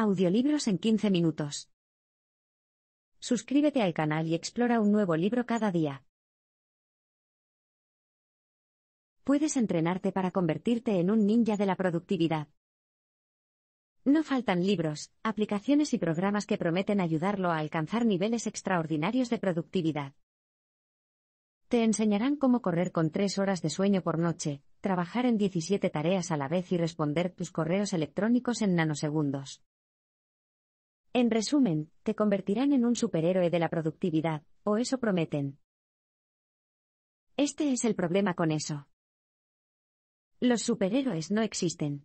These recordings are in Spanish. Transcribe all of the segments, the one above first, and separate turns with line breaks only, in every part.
Audiolibros en 15 minutos. Suscríbete al canal y explora un nuevo libro cada día. Puedes entrenarte para convertirte en un ninja de la productividad. No faltan libros, aplicaciones y programas que prometen ayudarlo a alcanzar niveles extraordinarios de productividad. Te enseñarán cómo correr con tres horas de sueño por noche, trabajar en 17 tareas a la vez y responder tus correos electrónicos en nanosegundos. En resumen, te convertirán en un superhéroe de la productividad, o eso prometen. Este es el problema con eso. Los superhéroes no existen.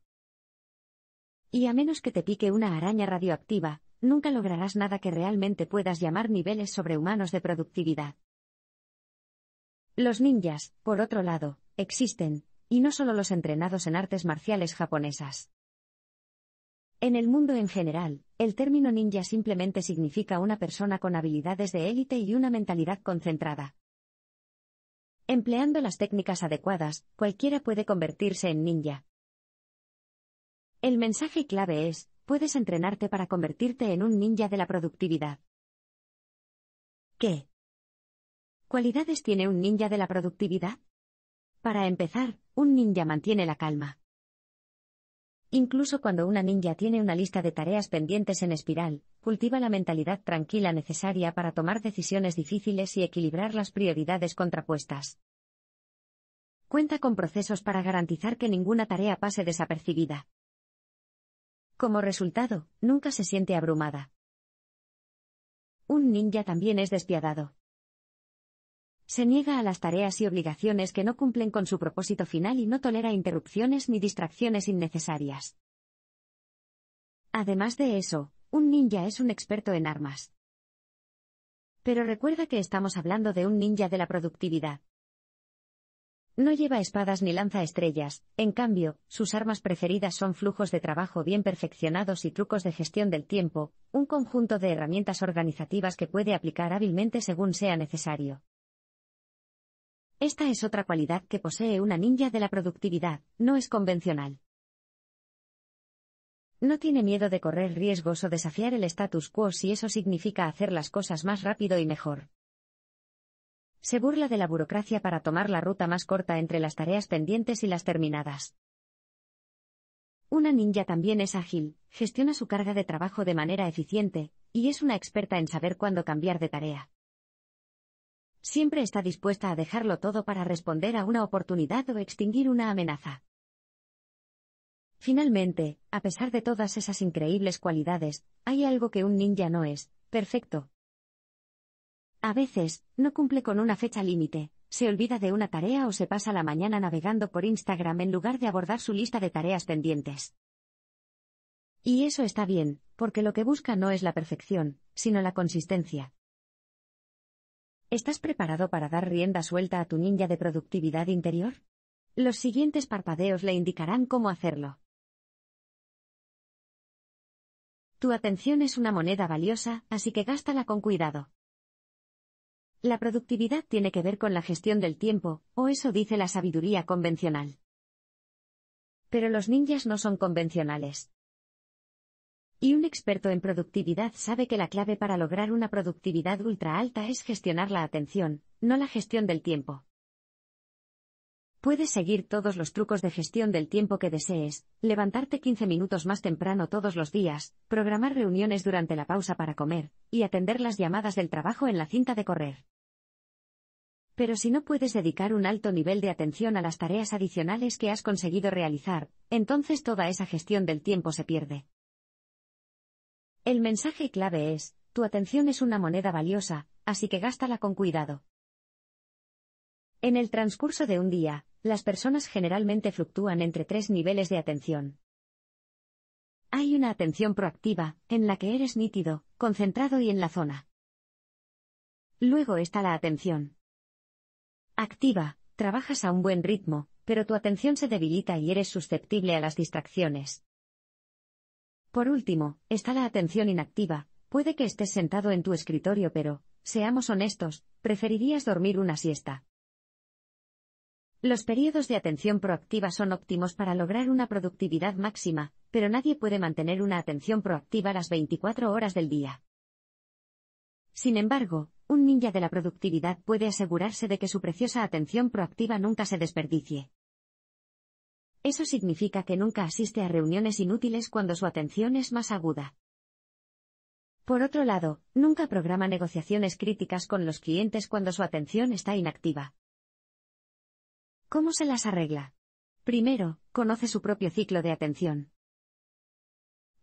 Y a menos que te pique una araña radioactiva, nunca lograrás nada que realmente puedas llamar niveles sobrehumanos de productividad. Los ninjas, por otro lado, existen, y no solo los entrenados en artes marciales japonesas. En el mundo en general, el término ninja simplemente significa una persona con habilidades de élite y una mentalidad concentrada. Empleando las técnicas adecuadas, cualquiera puede convertirse en ninja. El mensaje clave es, puedes entrenarte para convertirte en un ninja de la productividad. ¿Qué? ¿Cualidades tiene un ninja de la productividad? Para empezar, un ninja mantiene la calma. Incluso cuando una ninja tiene una lista de tareas pendientes en espiral, cultiva la mentalidad tranquila necesaria para tomar decisiones difíciles y equilibrar las prioridades contrapuestas. Cuenta con procesos para garantizar que ninguna tarea pase desapercibida. Como resultado, nunca se siente abrumada. Un ninja también es despiadado. Se niega a las tareas y obligaciones que no cumplen con su propósito final y no tolera interrupciones ni distracciones innecesarias. Además de eso, un ninja es un experto en armas. Pero recuerda que estamos hablando de un ninja de la productividad. No lleva espadas ni lanza estrellas, en cambio, sus armas preferidas son flujos de trabajo bien perfeccionados y trucos de gestión del tiempo, un conjunto de herramientas organizativas que puede aplicar hábilmente según sea necesario. Esta es otra cualidad que posee una ninja de la productividad, no es convencional. No tiene miedo de correr riesgos o desafiar el status quo si eso significa hacer las cosas más rápido y mejor. Se burla de la burocracia para tomar la ruta más corta entre las tareas pendientes y las terminadas. Una ninja también es ágil, gestiona su carga de trabajo de manera eficiente, y es una experta en saber cuándo cambiar de tarea siempre está dispuesta a dejarlo todo para responder a una oportunidad o extinguir una amenaza. Finalmente, a pesar de todas esas increíbles cualidades, hay algo que un ninja no es, perfecto. A veces, no cumple con una fecha límite, se olvida de una tarea o se pasa la mañana navegando por Instagram en lugar de abordar su lista de tareas pendientes. Y eso está bien, porque lo que busca no es la perfección, sino la consistencia. ¿Estás preparado para dar rienda suelta a tu ninja de productividad interior? Los siguientes parpadeos le indicarán cómo hacerlo. Tu atención es una moneda valiosa, así que gástala con cuidado. La productividad tiene que ver con la gestión del tiempo, o eso dice la sabiduría convencional. Pero los ninjas no son convencionales. Y un experto en productividad sabe que la clave para lograr una productividad ultra alta es gestionar la atención, no la gestión del tiempo. Puedes seguir todos los trucos de gestión del tiempo que desees, levantarte 15 minutos más temprano todos los días, programar reuniones durante la pausa para comer, y atender las llamadas del trabajo en la cinta de correr. Pero si no puedes dedicar un alto nivel de atención a las tareas adicionales que has conseguido realizar, entonces toda esa gestión del tiempo se pierde. El mensaje clave es, tu atención es una moneda valiosa, así que gástala con cuidado. En el transcurso de un día, las personas generalmente fluctúan entre tres niveles de atención. Hay una atención proactiva, en la que eres nítido, concentrado y en la zona. Luego está la atención. Activa, trabajas a un buen ritmo, pero tu atención se debilita y eres susceptible a las distracciones. Por último, está la atención inactiva. Puede que estés sentado en tu escritorio, pero, seamos honestos, preferirías dormir una siesta. Los periodos de atención proactiva son óptimos para lograr una productividad máxima, pero nadie puede mantener una atención proactiva las 24 horas del día. Sin embargo, un ninja de la productividad puede asegurarse de que su preciosa atención proactiva nunca se desperdicie. Eso significa que nunca asiste a reuniones inútiles cuando su atención es más aguda. Por otro lado, nunca programa negociaciones críticas con los clientes cuando su atención está inactiva. ¿Cómo se las arregla? Primero, conoce su propio ciclo de atención.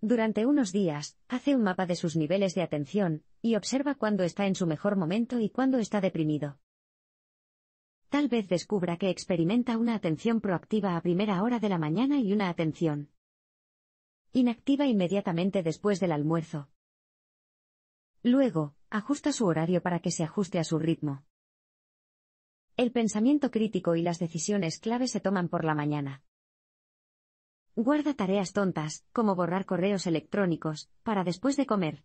Durante unos días, hace un mapa de sus niveles de atención, y observa cuándo está en su mejor momento y cuándo está deprimido. Tal vez descubra que experimenta una atención proactiva a primera hora de la mañana y una atención inactiva inmediatamente después del almuerzo. Luego, ajusta su horario para que se ajuste a su ritmo. El pensamiento crítico y las decisiones clave se toman por la mañana. Guarda tareas tontas, como borrar correos electrónicos, para después de comer.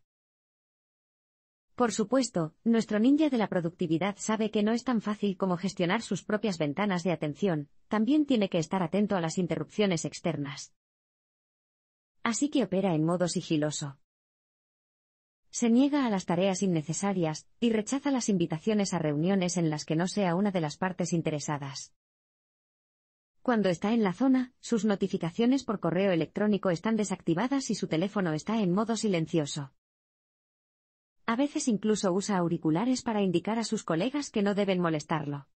Por supuesto, nuestro ninja de la productividad sabe que no es tan fácil como gestionar sus propias ventanas de atención, también tiene que estar atento a las interrupciones externas. Así que opera en modo sigiloso. Se niega a las tareas innecesarias, y rechaza las invitaciones a reuniones en las que no sea una de las partes interesadas. Cuando está en la zona, sus notificaciones por correo electrónico están desactivadas y su teléfono está en modo silencioso. A veces incluso usa auriculares para indicar a sus colegas que no deben molestarlo.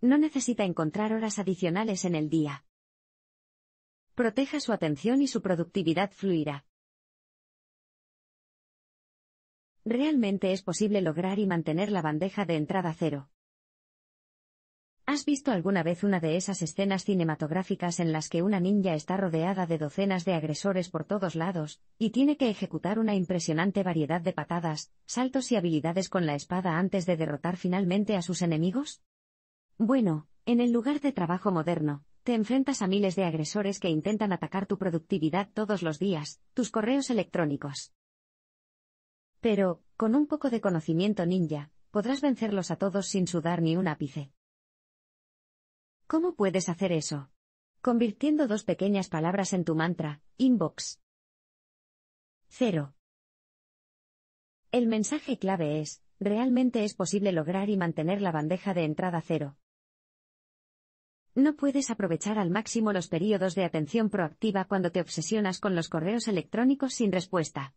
No necesita encontrar horas adicionales en el día. Proteja su atención y su productividad fluirá. Realmente es posible lograr y mantener la bandeja de entrada cero. ¿Has visto alguna vez una de esas escenas cinematográficas en las que una ninja está rodeada de docenas de agresores por todos lados, y tiene que ejecutar una impresionante variedad de patadas, saltos y habilidades con la espada antes de derrotar finalmente a sus enemigos? Bueno, en el lugar de trabajo moderno, te enfrentas a miles de agresores que intentan atacar tu productividad todos los días, tus correos electrónicos. Pero, con un poco de conocimiento ninja, podrás vencerlos a todos sin sudar ni un ápice. ¿Cómo puedes hacer eso? Convirtiendo dos pequeñas palabras en tu mantra, inbox. Cero. El mensaje clave es, realmente es posible lograr y mantener la bandeja de entrada cero. No puedes aprovechar al máximo los periodos de atención proactiva cuando te obsesionas con los correos electrónicos sin respuesta.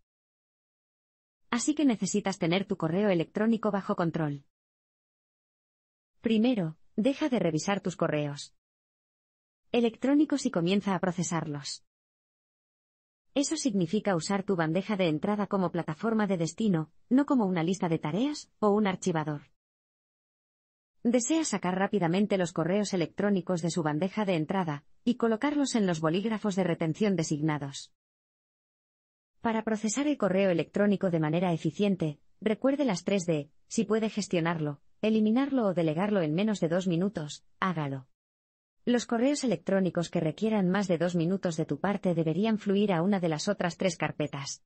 Así que necesitas tener tu correo electrónico bajo control. Primero, Deja de revisar tus correos electrónicos y comienza a procesarlos. Eso significa usar tu bandeja de entrada como plataforma de destino, no como una lista de tareas o un archivador. Desea sacar rápidamente los correos electrónicos de su bandeja de entrada y colocarlos en los bolígrafos de retención designados. Para procesar el correo electrónico de manera eficiente, recuerde las 3D, si puede gestionarlo, eliminarlo o delegarlo en menos de dos minutos, hágalo. Los correos electrónicos que requieran más de dos minutos de tu parte deberían fluir a una de las otras tres carpetas.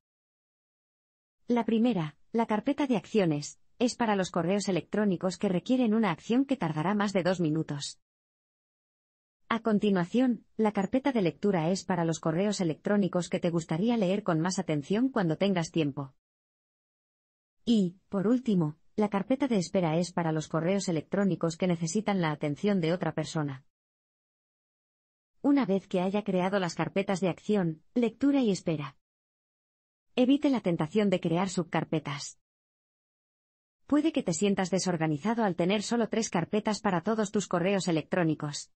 La primera, la carpeta de acciones, es para los correos electrónicos que requieren una acción que tardará más de dos minutos. A continuación, la carpeta de lectura es para los correos electrónicos que te gustaría leer con más atención cuando tengas tiempo. Y, por último, la carpeta de espera es para los correos electrónicos que necesitan la atención de otra persona. Una vez que haya creado las carpetas de acción, lectura y espera. Evite la tentación de crear subcarpetas. Puede que te sientas desorganizado al tener solo tres carpetas para todos tus correos electrónicos.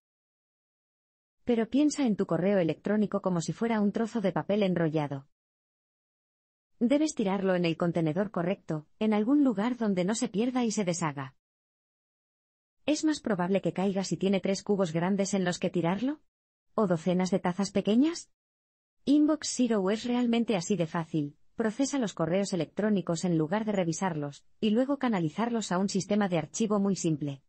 Pero piensa en tu correo electrónico como si fuera un trozo de papel enrollado. Debes tirarlo en el contenedor correcto, en algún lugar donde no se pierda y se deshaga. ¿Es más probable que caiga si tiene tres cubos grandes en los que tirarlo? ¿O docenas de tazas pequeñas? Inbox Zero es realmente así de fácil. Procesa los correos electrónicos en lugar de revisarlos, y luego canalizarlos a un sistema de archivo muy simple.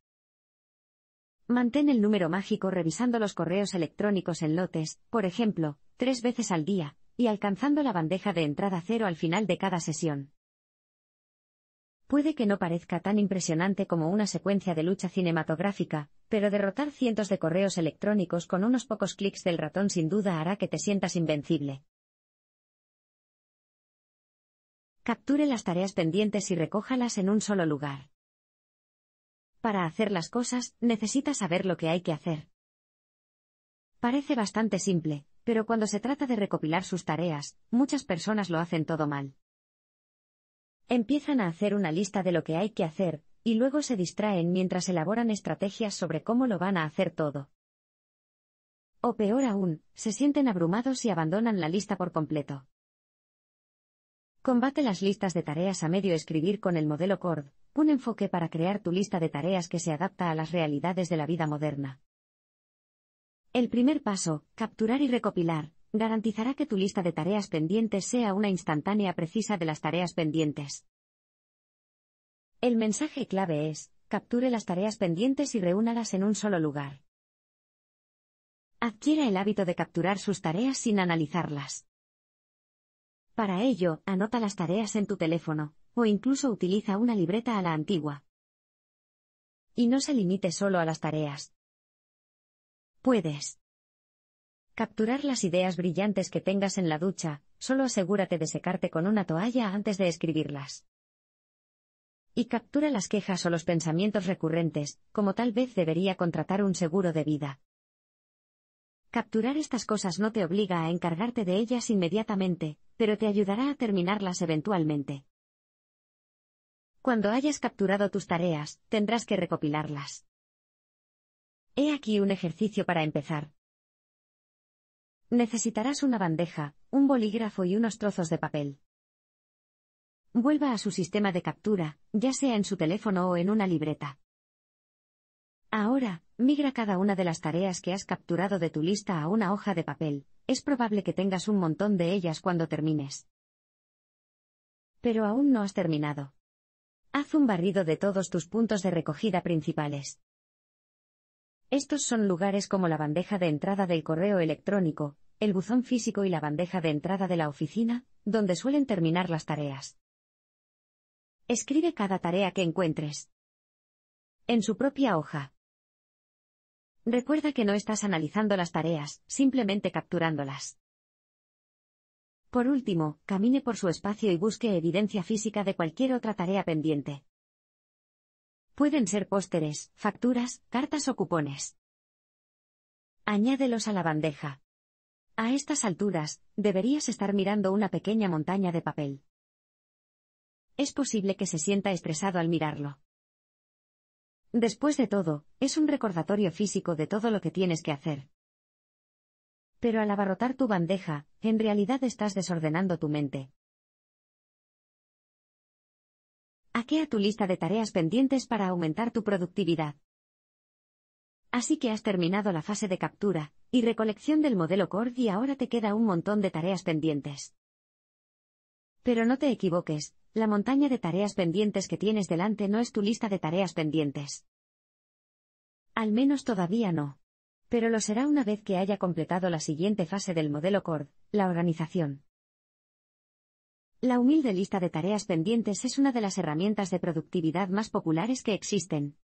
Mantén el número mágico revisando los correos electrónicos en lotes, por ejemplo, tres veces al día, y alcanzando la bandeja de entrada cero al final de cada sesión. Puede que no parezca tan impresionante como una secuencia de lucha cinematográfica, pero derrotar cientos de correos electrónicos con unos pocos clics del ratón sin duda hará que te sientas invencible. Capture las tareas pendientes y recójalas en un solo lugar. Para hacer las cosas, necesitas saber lo que hay que hacer. Parece bastante simple, pero cuando se trata de recopilar sus tareas, muchas personas lo hacen todo mal. Empiezan a hacer una lista de lo que hay que hacer, y luego se distraen mientras elaboran estrategias sobre cómo lo van a hacer todo. O peor aún, se sienten abrumados y abandonan la lista por completo. Combate las listas de tareas a medio escribir con el modelo CORD, un enfoque para crear tu lista de tareas que se adapta a las realidades de la vida moderna. El primer paso, capturar y recopilar, garantizará que tu lista de tareas pendientes sea una instantánea precisa de las tareas pendientes. El mensaje clave es, capture las tareas pendientes y reúnalas en un solo lugar. Adquiera el hábito de capturar sus tareas sin analizarlas. Para ello, anota las tareas en tu teléfono, o incluso utiliza una libreta a la antigua. Y no se limite solo a las tareas, Puedes. Capturar las ideas brillantes que tengas en la ducha, solo asegúrate de secarte con una toalla antes de escribirlas. Y captura las quejas o los pensamientos recurrentes, como tal vez debería contratar un seguro de vida. Capturar estas cosas no te obliga a encargarte de ellas inmediatamente, pero te ayudará a terminarlas eventualmente. Cuando hayas capturado tus tareas, tendrás que recopilarlas. He aquí un ejercicio para empezar. Necesitarás una bandeja, un bolígrafo y unos trozos de papel. Vuelva a su sistema de captura, ya sea en su teléfono o en una libreta. Ahora, migra cada una de las tareas que has capturado de tu lista a una hoja de papel. Es probable que tengas un montón de ellas cuando termines. Pero aún no has terminado. Haz un barrido de todos tus puntos de recogida principales. Estos son lugares como la bandeja de entrada del correo electrónico, el buzón físico y la bandeja de entrada de la oficina, donde suelen terminar las tareas. Escribe cada tarea que encuentres. En su propia hoja. Recuerda que no estás analizando las tareas, simplemente capturándolas. Por último, camine por su espacio y busque evidencia física de cualquier otra tarea pendiente. Pueden ser pósteres, facturas, cartas o cupones. Añádelos a la bandeja. A estas alturas, deberías estar mirando una pequeña montaña de papel. Es posible que se sienta estresado al mirarlo. Después de todo, es un recordatorio físico de todo lo que tienes que hacer. Pero al abarrotar tu bandeja, en realidad estás desordenando tu mente. a tu lista de tareas pendientes para aumentar tu productividad. Así que has terminado la fase de captura y recolección del modelo CORD y ahora te queda un montón de tareas pendientes. Pero no te equivoques, la montaña de tareas pendientes que tienes delante no es tu lista de tareas pendientes. Al menos todavía no. Pero lo será una vez que haya completado la siguiente fase del modelo CORD, la organización. La humilde lista de tareas pendientes es una de las herramientas de productividad más populares que existen.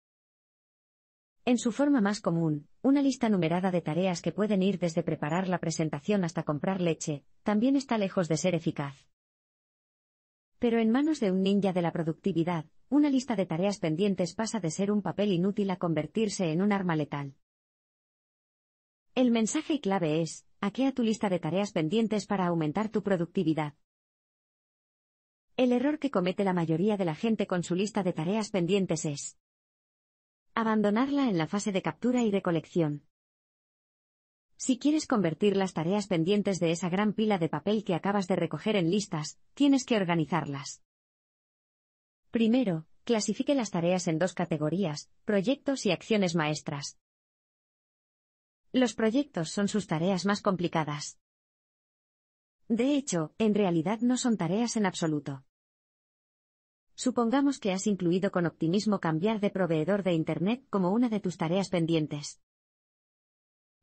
En su forma más común, una lista numerada de tareas que pueden ir desde preparar la presentación hasta comprar leche, también está lejos de ser eficaz. Pero en manos de un ninja de la productividad, una lista de tareas pendientes pasa de ser un papel inútil a convertirse en un arma letal. El mensaje clave es, a tu lista de tareas pendientes para aumentar tu productividad. El error que comete la mayoría de la gente con su lista de tareas pendientes es abandonarla en la fase de captura y recolección. Si quieres convertir las tareas pendientes de esa gran pila de papel que acabas de recoger en listas, tienes que organizarlas. Primero, clasifique las tareas en dos categorías, proyectos y acciones maestras. Los proyectos son sus tareas más complicadas. De hecho, en realidad no son tareas en absoluto. Supongamos que has incluido con optimismo cambiar de proveedor de Internet como una de tus tareas pendientes.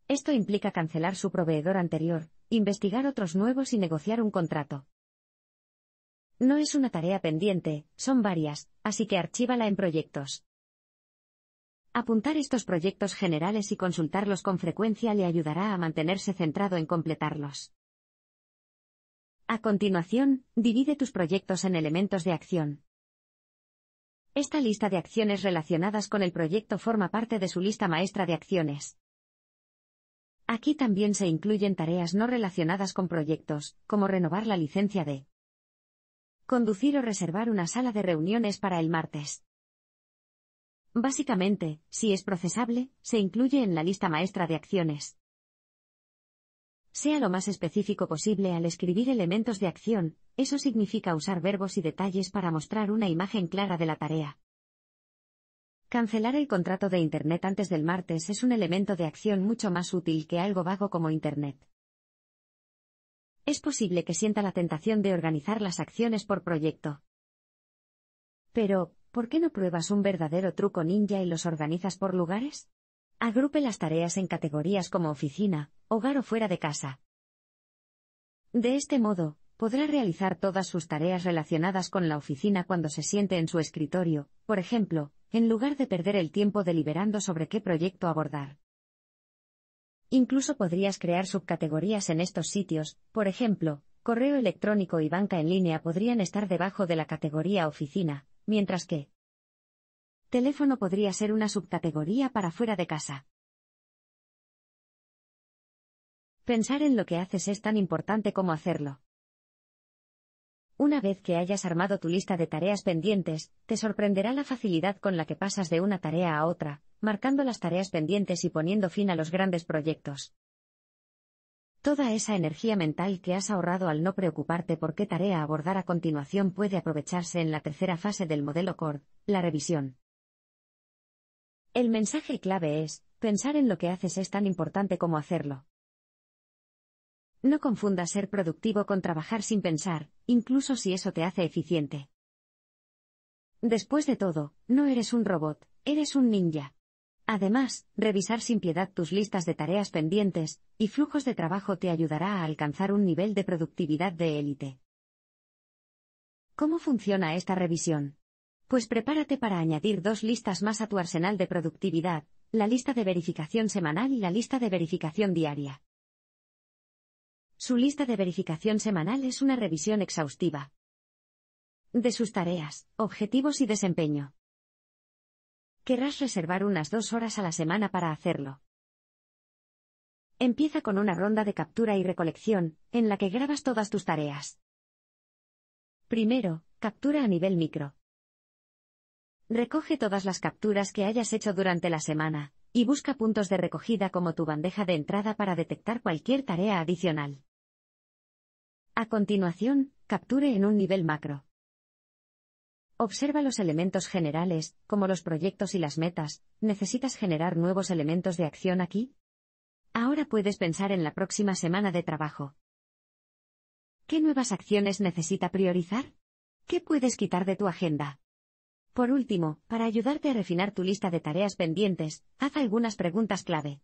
Esto implica cancelar su proveedor anterior, investigar otros nuevos y negociar un contrato. No es una tarea pendiente, son varias, así que archívala en proyectos. Apuntar estos proyectos generales y consultarlos con frecuencia le ayudará a mantenerse centrado en completarlos. A continuación, divide tus proyectos en elementos de acción. Esta lista de acciones relacionadas con el proyecto forma parte de su lista maestra de acciones. Aquí también se incluyen tareas no relacionadas con proyectos, como renovar la licencia de conducir o reservar una sala de reuniones para el martes. Básicamente, si es procesable, se incluye en la lista maestra de acciones. Sea lo más específico posible al escribir elementos de acción, eso significa usar verbos y detalles para mostrar una imagen clara de la tarea. Cancelar el contrato de Internet antes del martes es un elemento de acción mucho más útil que algo vago como Internet. Es posible que sienta la tentación de organizar las acciones por proyecto. Pero, ¿por qué no pruebas un verdadero truco ninja y los organizas por lugares? Agrupe las tareas en categorías como oficina, hogar o fuera de casa. De este modo, podrá realizar todas sus tareas relacionadas con la oficina cuando se siente en su escritorio, por ejemplo, en lugar de perder el tiempo deliberando sobre qué proyecto abordar. Incluso podrías crear subcategorías en estos sitios, por ejemplo, correo electrónico y banca en línea podrían estar debajo de la categoría oficina, mientras que Teléfono podría ser una subcategoría para fuera de casa. Pensar en lo que haces es tan importante como hacerlo. Una vez que hayas armado tu lista de tareas pendientes, te sorprenderá la facilidad con la que pasas de una tarea a otra, marcando las tareas pendientes y poniendo fin a los grandes proyectos. Toda esa energía mental que has ahorrado al no preocuparte por qué tarea abordar a continuación puede aprovecharse en la tercera fase del modelo core, la revisión. El mensaje clave es, pensar en lo que haces es tan importante como hacerlo. No confunda ser productivo con trabajar sin pensar, incluso si eso te hace eficiente. Después de todo, no eres un robot, eres un ninja. Además, revisar sin piedad tus listas de tareas pendientes y flujos de trabajo te ayudará a alcanzar un nivel de productividad de élite. ¿Cómo funciona esta revisión? Pues prepárate para añadir dos listas más a tu arsenal de productividad, la lista de verificación semanal y la lista de verificación diaria. Su lista de verificación semanal es una revisión exhaustiva de sus tareas, objetivos y desempeño. Querrás reservar unas dos horas a la semana para hacerlo. Empieza con una ronda de captura y recolección, en la que grabas todas tus tareas. Primero, captura a nivel micro. Recoge todas las capturas que hayas hecho durante la semana, y busca puntos de recogida como tu bandeja de entrada para detectar cualquier tarea adicional. A continuación, capture en un nivel macro. Observa los elementos generales, como los proyectos y las metas. ¿Necesitas generar nuevos elementos de acción aquí? Ahora puedes pensar en la próxima semana de trabajo. ¿Qué nuevas acciones necesita priorizar? ¿Qué puedes quitar de tu agenda? Por último, para ayudarte a refinar tu lista de tareas pendientes, haz algunas preguntas clave.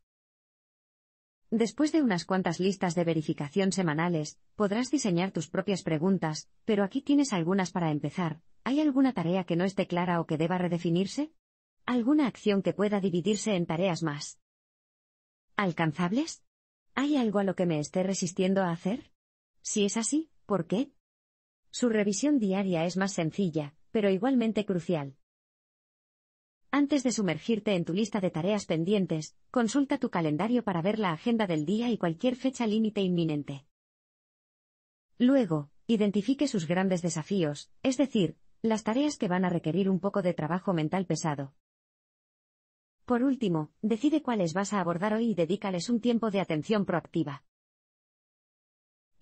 Después de unas cuantas listas de verificación semanales, podrás diseñar tus propias preguntas, pero aquí tienes algunas para empezar. ¿Hay alguna tarea que no esté clara o que deba redefinirse? ¿Alguna acción que pueda dividirse en tareas más? ¿Alcanzables? ¿Hay algo a lo que me esté resistiendo a hacer? Si es así, ¿por qué? Su revisión diaria es más sencilla, pero igualmente crucial. Antes de sumergirte en tu lista de tareas pendientes, consulta tu calendario para ver la agenda del día y cualquier fecha límite inminente. Luego, identifique sus grandes desafíos, es decir, las tareas que van a requerir un poco de trabajo mental pesado. Por último, decide cuáles vas a abordar hoy y dedícales un tiempo de atención proactiva.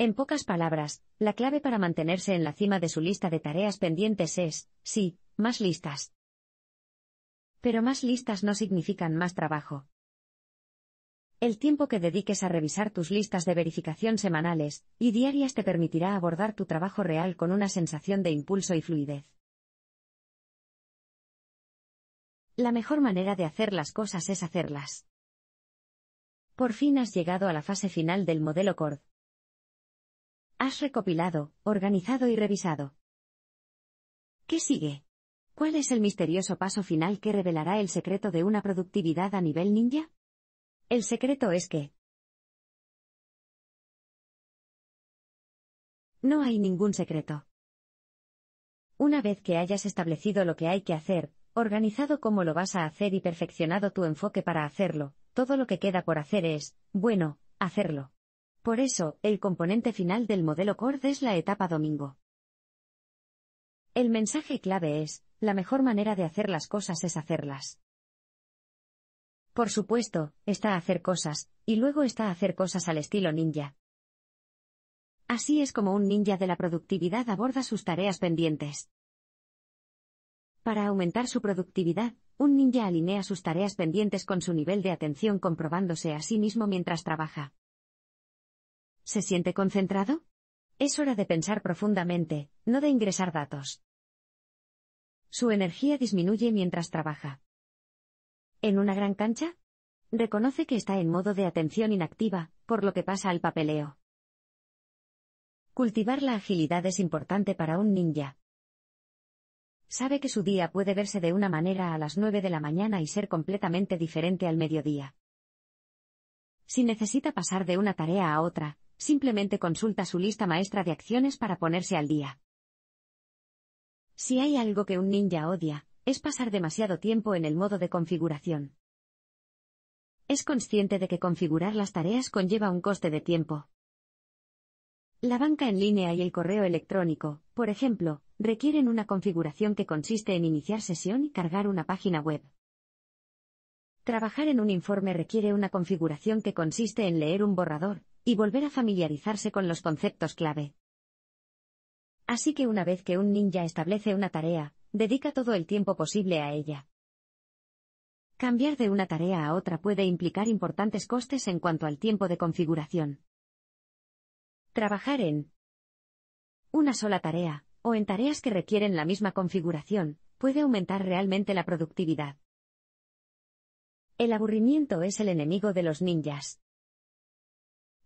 En pocas palabras, la clave para mantenerse en la cima de su lista de tareas pendientes es, sí, más listas. Pero más listas no significan más trabajo. El tiempo que dediques a revisar tus listas de verificación semanales y diarias te permitirá abordar tu trabajo real con una sensación de impulso y fluidez. La mejor manera de hacer las cosas es hacerlas. Por fin has llegado a la fase final del modelo CORD, Has recopilado, organizado y revisado. ¿Qué sigue? ¿Cuál es el misterioso paso final que revelará el secreto de una productividad a nivel ninja? El secreto es que no hay ningún secreto. Una vez que hayas establecido lo que hay que hacer, organizado cómo lo vas a hacer y perfeccionado tu enfoque para hacerlo, todo lo que queda por hacer es, bueno, hacerlo. Por eso, el componente final del modelo CORD es la etapa domingo. El mensaje clave es, la mejor manera de hacer las cosas es hacerlas. Por supuesto, está hacer cosas, y luego está hacer cosas al estilo ninja. Así es como un ninja de la productividad aborda sus tareas pendientes. Para aumentar su productividad, un ninja alinea sus tareas pendientes con su nivel de atención comprobándose a sí mismo mientras trabaja. ¿Se siente concentrado? Es hora de pensar profundamente, no de ingresar datos. Su energía disminuye mientras trabaja. ¿En una gran cancha? Reconoce que está en modo de atención inactiva, por lo que pasa al papeleo. Cultivar la agilidad es importante para un ninja. Sabe que su día puede verse de una manera a las 9 de la mañana y ser completamente diferente al mediodía. Si necesita pasar de una tarea a otra, simplemente consulta su lista maestra de acciones para ponerse al día. Si hay algo que un ninja odia, es pasar demasiado tiempo en el modo de configuración. Es consciente de que configurar las tareas conlleva un coste de tiempo. La banca en línea y el correo electrónico, por ejemplo, requieren una configuración que consiste en iniciar sesión y cargar una página web. Trabajar en un informe requiere una configuración que consiste en leer un borrador, y volver a familiarizarse con los conceptos clave. Así que una vez que un ninja establece una tarea, dedica todo el tiempo posible a ella. Cambiar de una tarea a otra puede implicar importantes costes en cuanto al tiempo de configuración. Trabajar en una sola tarea, o en tareas que requieren la misma configuración, puede aumentar realmente la productividad. El aburrimiento es el enemigo de los ninjas.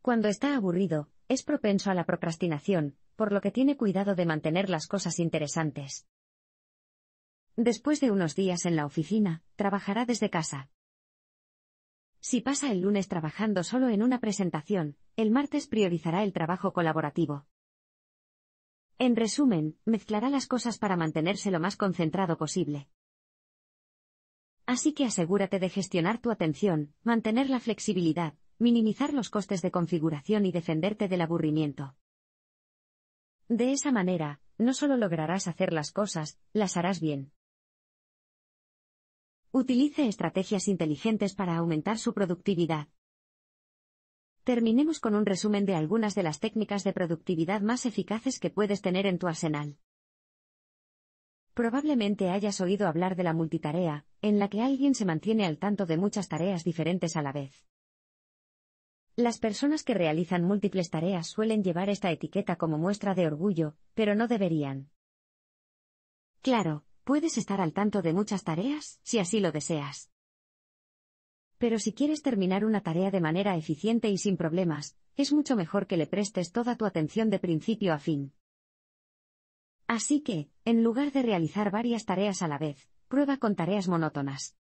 Cuando está aburrido, es propenso a la procrastinación, por lo que tiene cuidado de mantener las cosas interesantes. Después de unos días en la oficina, trabajará desde casa. Si pasa el lunes trabajando solo en una presentación, el martes priorizará el trabajo colaborativo. En resumen, mezclará las cosas para mantenerse lo más concentrado posible. Así que asegúrate de gestionar tu atención, mantener la flexibilidad, minimizar los costes de configuración y defenderte del aburrimiento. De esa manera, no solo lograrás hacer las cosas, las harás bien. Utilice estrategias inteligentes para aumentar su productividad. Terminemos con un resumen de algunas de las técnicas de productividad más eficaces que puedes tener en tu arsenal. Probablemente hayas oído hablar de la multitarea, en la que alguien se mantiene al tanto de muchas tareas diferentes a la vez. Las personas que realizan múltiples tareas suelen llevar esta etiqueta como muestra de orgullo, pero no deberían. Claro, puedes estar al tanto de muchas tareas, si así lo deseas. Pero si quieres terminar una tarea de manera eficiente y sin problemas, es mucho mejor que le prestes toda tu atención de principio a fin. Así que, en lugar de realizar varias tareas a la vez, prueba con tareas monótonas.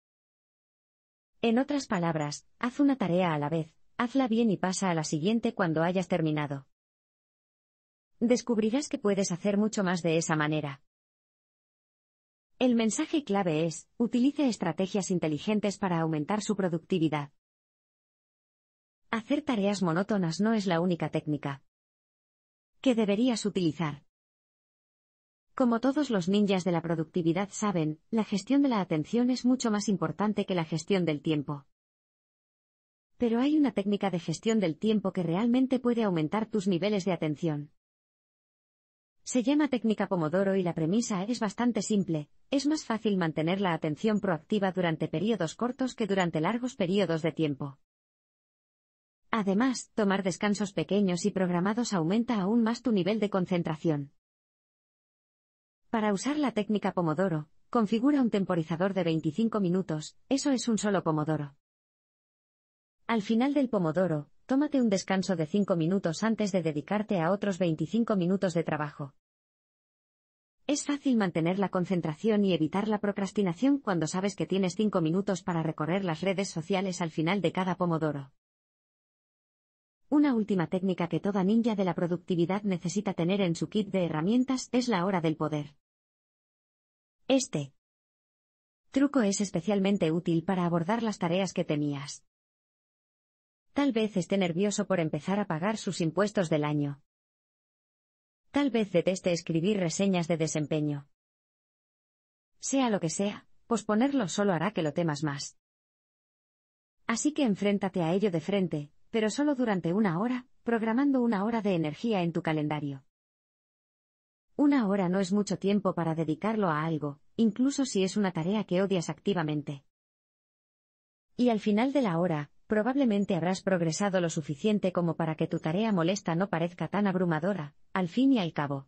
En otras palabras, haz una tarea a la vez, Hazla bien y pasa a la siguiente cuando hayas terminado. Descubrirás que puedes hacer mucho más de esa manera. El mensaje clave es, utilice estrategias inteligentes para aumentar su productividad. Hacer tareas monótonas no es la única técnica que deberías utilizar. Como todos los ninjas de la productividad saben, la gestión de la atención es mucho más importante que la gestión del tiempo. Pero hay una técnica de gestión del tiempo que realmente puede aumentar tus niveles de atención. Se llama técnica Pomodoro y la premisa es bastante simple, es más fácil mantener la atención proactiva durante periodos cortos que durante largos periodos de tiempo. Además, tomar descansos pequeños y programados aumenta aún más tu nivel de concentración. Para usar la técnica Pomodoro, configura un temporizador de 25 minutos, eso es un solo Pomodoro. Al final del pomodoro, tómate un descanso de 5 minutos antes de dedicarte a otros 25 minutos de trabajo. Es fácil mantener la concentración y evitar la procrastinación cuando sabes que tienes 5 minutos para recorrer las redes sociales al final de cada pomodoro. Una última técnica que toda ninja de la productividad necesita tener en su kit de herramientas es la hora del poder. Este truco es especialmente útil para abordar las tareas que tenías. Tal vez esté nervioso por empezar a pagar sus impuestos del año. Tal vez deteste escribir reseñas de desempeño. Sea lo que sea, posponerlo solo hará que lo temas más. Así que enfréntate a ello de frente, pero solo durante una hora, programando una hora de energía en tu calendario. Una hora no es mucho tiempo para dedicarlo a algo, incluso si es una tarea que odias activamente. Y al final de la hora, probablemente habrás progresado lo suficiente como para que tu tarea molesta no parezca tan abrumadora, al fin y al cabo.